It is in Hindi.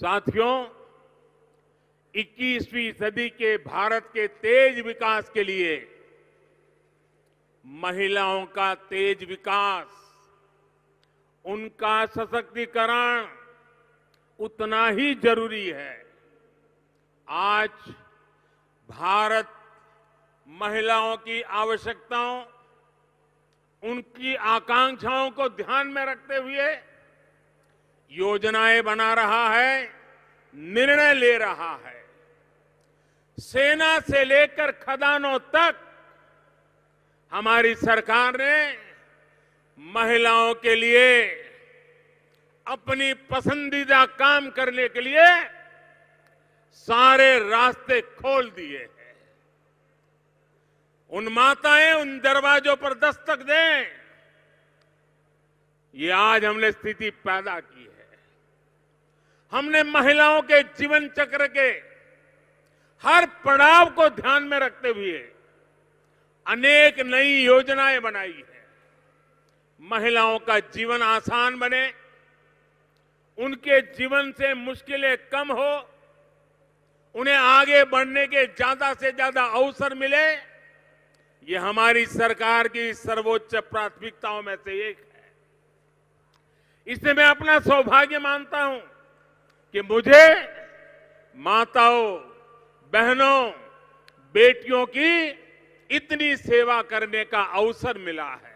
साथियों 21वीं सदी के भारत के तेज विकास के लिए महिलाओं का तेज विकास उनका सशक्तिकरण उतना ही जरूरी है आज भारत महिलाओं की आवश्यकताओं उनकी आकांक्षाओं को ध्यान में रखते हुए योजनाएं बना रहा है निर्णय ले रहा है सेना से लेकर खदानों तक हमारी सरकार ने महिलाओं के लिए अपनी पसंदीदा काम करने के लिए सारे रास्ते खोल दिए हैं उन माताएं उन दरवाजों पर दस्तक दें ये आज हमने स्थिति पैदा की है हमने महिलाओं के जीवन चक्र के हर पड़ाव को ध्यान में रखते हुए अनेक नई योजनाएं बनाई है महिलाओं का जीवन आसान बने उनके जीवन से मुश्किलें कम हो उन्हें आगे बढ़ने के ज्यादा से ज्यादा अवसर मिले ये हमारी सरकार की सर्वोच्च प्राथमिकताओं में से एक है इसे मैं अपना सौभाग्य मानता हूं कि मुझे माताओं बहनों बेटियों की इतनी सेवा करने का अवसर मिला है